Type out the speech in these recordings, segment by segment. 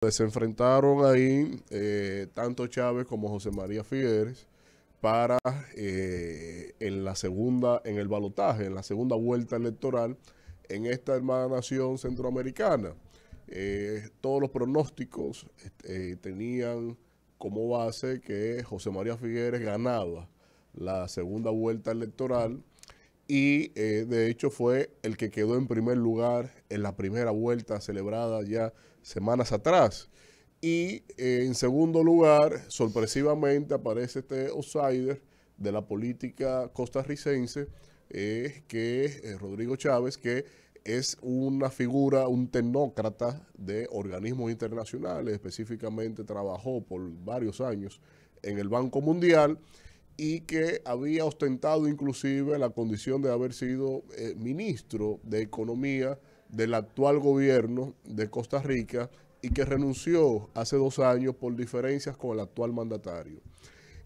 Pues se enfrentaron ahí eh, tanto Chávez como José María Figueres para eh, en la segunda, en el balotaje, en la segunda vuelta electoral en esta hermana nación centroamericana. Eh, todos los pronósticos este, tenían como base que José María Figueres ganaba la segunda vuelta electoral y eh, de hecho fue el que quedó en primer lugar en la primera vuelta celebrada ya semanas atrás. Y eh, en segundo lugar, sorpresivamente, aparece este outsider de la política costarricense, eh, que es Rodrigo Chávez, que es una figura, un tecnócrata de organismos internacionales, específicamente trabajó por varios años en el Banco Mundial y que había ostentado inclusive la condición de haber sido eh, ministro de Economía del actual gobierno de Costa Rica y que renunció hace dos años por diferencias con el actual mandatario.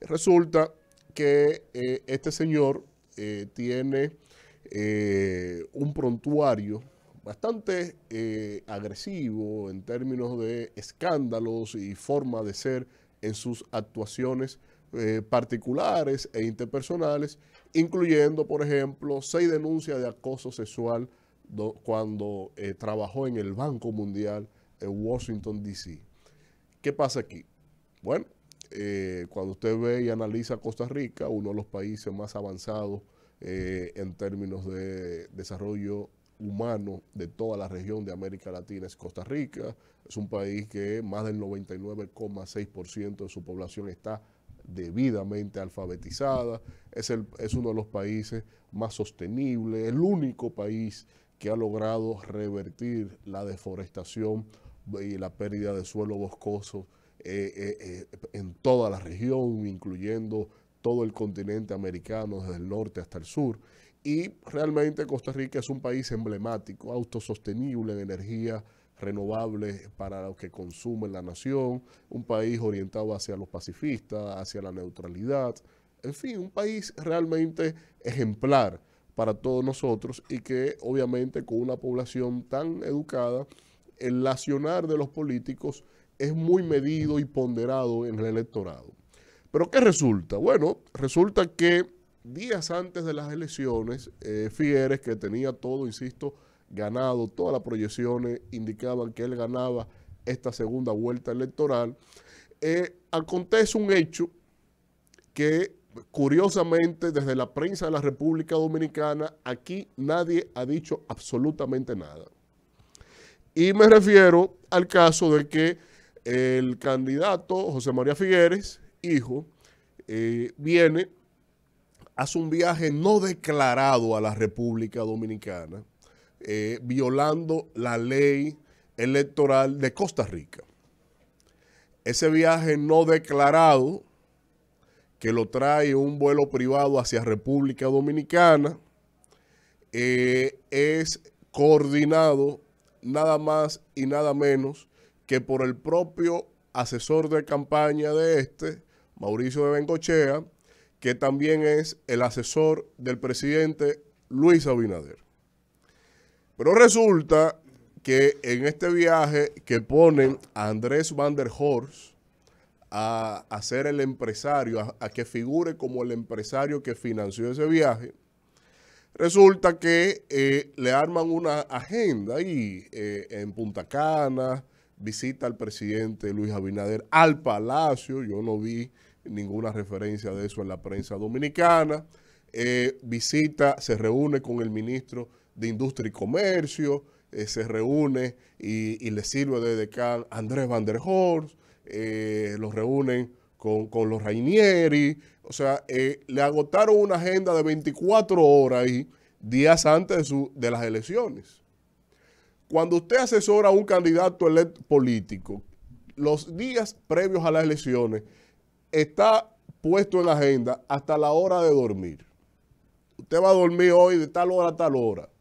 Resulta que eh, este señor eh, tiene un prontuario bastante agresivo en términos de escándalos y forma de ser en sus actuaciones eh, particulares e interpersonales, incluyendo, por ejemplo, seis denuncias de acoso sexual cuando eh, trabajó en el Banco Mundial en Washington, D.C. ¿Qué pasa aquí? Bueno, eh, cuando usted ve y analiza Costa Rica, uno de los países más avanzados en términos de desarrollo humano de toda la región de América Latina es Costa Rica. Es un país que más del 99,6% de su población está debidamente alfabetizada, es, uno de los países más sostenibles, el único país que ha logrado revertir la deforestación y la pérdida de suelo boscoso eh, eh, eh, en toda la región, incluyendo todo el continente americano, desde el norte hasta el sur. Y realmente Costa Rica es un país emblemático, autosostenible en energía renovables para los que consumen la nación, un país orientado hacia los pacifistas, hacia la neutralidad, en fin, un país realmente ejemplar para todos nosotros y que obviamente con una población tan educada, el accionar de los políticos es muy medido y ponderado en el electorado. Pero ¿qué resulta? Bueno, resulta que días antes de las elecciones, eh, Fieres, que tenía todo, insisto, ganado, todas las proyecciones indicaban que él ganaba esta segunda vuelta electoral. Eh, acontece un hecho que curiosamente desde la prensa de la República Dominicana aquí nadie ha dicho absolutamente nada. Y me refiero al caso de que el candidato José María Figueres, hijo, eh, viene, hace un viaje no declarado a la República Dominicana eh, violando la ley electoral de Costa Rica. Ese viaje no declarado, que lo trae un vuelo privado hacia República Dominicana, eh, es coordinado nada más y nada menos que por el propio asesor de campaña de este, Mauricio de Bengochea, que también es el asesor del presidente Luis Abinader. Pero resulta que en este viaje que ponen a Andrés Van der Horst a, ser el empresario, a, que figure como el empresario que financió ese viaje, resulta que eh, le arman una agenda ahí eh, en Punta Cana, visita al presidente Luis Abinader al Palacio, yo no vi ninguna referencia de eso en la prensa dominicana, eh, visita, se reúne con el ministro de Industria y Comercio, eh, se reúne y, le sirve de decal Andrés Van der Horst, eh, los reúnen con, los Rainieri, o sea, eh, le agotaron una agenda de 24 horas y días antes de, de las elecciones. Cuando usted asesora a un candidato político, los días previos a las elecciones, está puesto en la agenda hasta la hora de dormir. Usted va a dormir hoy de tal hora a tal hora.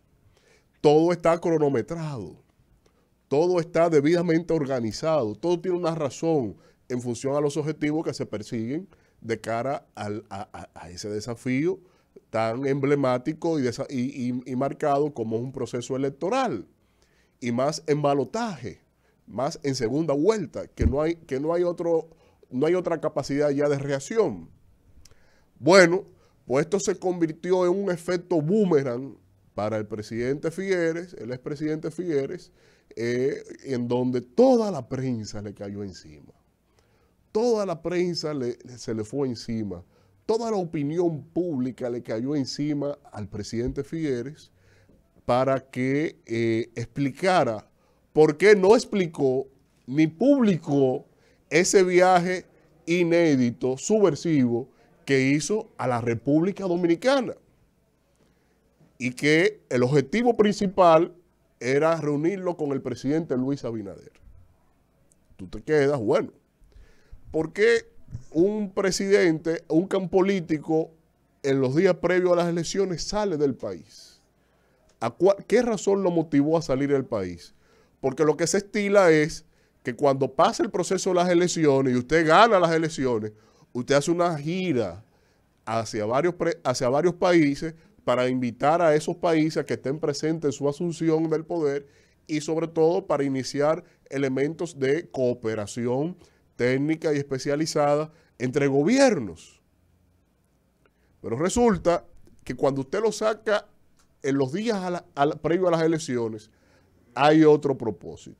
Todo está cronometrado. Todo está debidamente organizado. Todo tiene una razón en función a los objetivos que se persiguen de cara a, ese desafío tan emblemático y, marcado como un proceso electoral. Y más en balotaje, más en segunda vuelta, que no hay, que no hay, no hay otra capacidad ya de reacción. Bueno, pues esto se convirtió en un efecto boomerang para el presidente Figueres, el expresidente Figueres, eh, en donde toda la prensa le cayó encima. Toda la prensa se le fue encima. Toda la opinión pública le cayó encima al presidente Figueres para que eh, explicara por qué no explicó ni publicó ese viaje inédito, subversivo, que hizo a la República Dominicana y que el objetivo principal era reunirlo con el presidente Luis Abinader. Tú te quedas, bueno, ¿por qué un presidente, un campo político, en los días previos a las elecciones sale del país? ¿A ¿Qué razón lo motivó a salir del país? Porque lo que se estila es que cuando pasa el proceso de las elecciones y usted gana las elecciones, usted hace una gira hacia varios, hacia varios países para invitar a esos países a que estén presentes en su asunción del poder y sobre todo para iniciar elementos de cooperación técnica y especializada entre gobiernos. Pero resulta que cuando usted lo saca en los días previos a previo a las elecciones, hay otro propósito.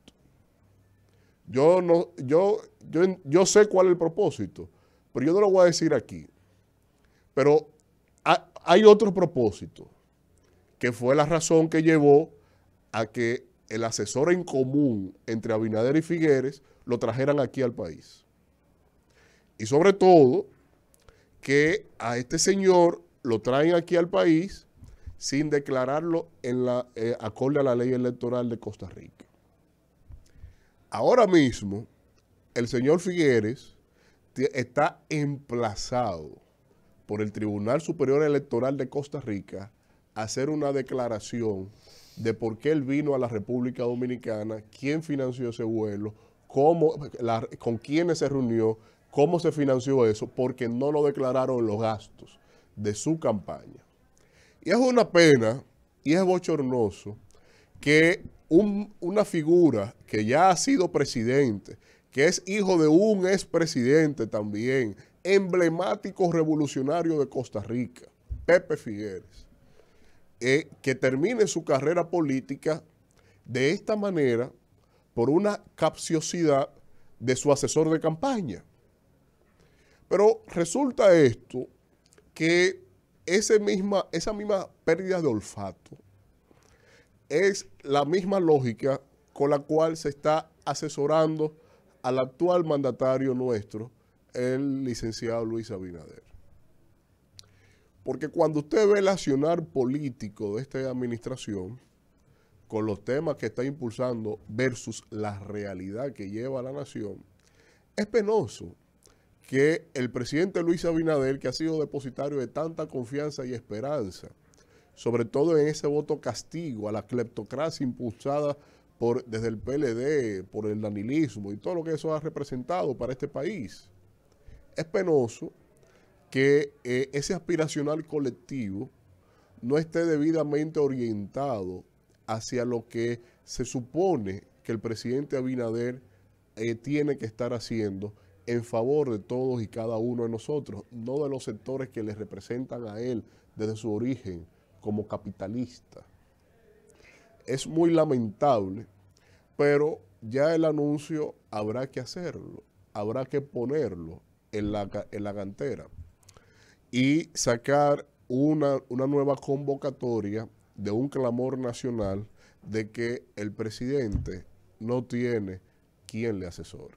Yo, no, yo, yo, yo sé cuál es el propósito, pero yo no lo voy a decir aquí. Pero hay otro propósito, que fue la razón que llevó a que el asesor en común entre Abinader y Figueres lo trajeran aquí al país. Y sobre todo, que a este señor lo traen aquí al país sin declararlo en la, eh, acorde a la ley electoral de Costa Rica. Ahora mismo, el señor Figueres está emplazado por el Tribunal Superior Electoral de Costa Rica hacer una declaración de por qué él vino a la República Dominicana, quién financió ese vuelo, cómo, con quiénes se reunió, cómo se financió eso, porque no lo declararon los gastos de su campaña. Y es una pena y es bochornoso que una figura que ya ha sido presidente, que es hijo de un expresidente también, emblemático revolucionario de Costa Rica, Pepe Figueres, eh, que termine su carrera política de esta manera por una capciosidad de su asesor de campaña. Pero resulta esto que misma, esa misma pérdida de olfato es la misma lógica con la cual se está asesorando al actual mandatario nuestro, el licenciado Luis Abinader. Porque cuando usted ve el accionar político de esta administración, con los temas que está impulsando versus la realidad que lleva a la nación, es penoso que el presidente Luis Abinader, que ha sido depositario de tanta confianza y esperanza, sobre todo en ese voto castigo a la cleptocracia impulsada por, desde el PLD, por el danilismo y todo lo que eso ha representado para este país, es penoso que eh, ese aspiracional colectivo no esté debidamente orientado hacia lo que se supone que el presidente Abinader eh, tiene que estar haciendo en favor de todos y cada uno de nosotros, no de los sectores que le representan a él desde su origen como capitalista. Es muy lamentable, pero ya el anuncio habrá que hacerlo, habrá que ponerlo, en la, en la cantera y sacar una, una nueva convocatoria de un clamor nacional de que el presidente no tiene quien le asesore.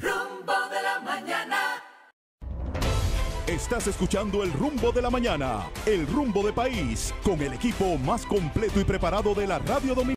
Rumbo de la mañana. Estás escuchando el rumbo de la mañana, el rumbo de país, con el equipo más completo y preparado de la radio dominicana.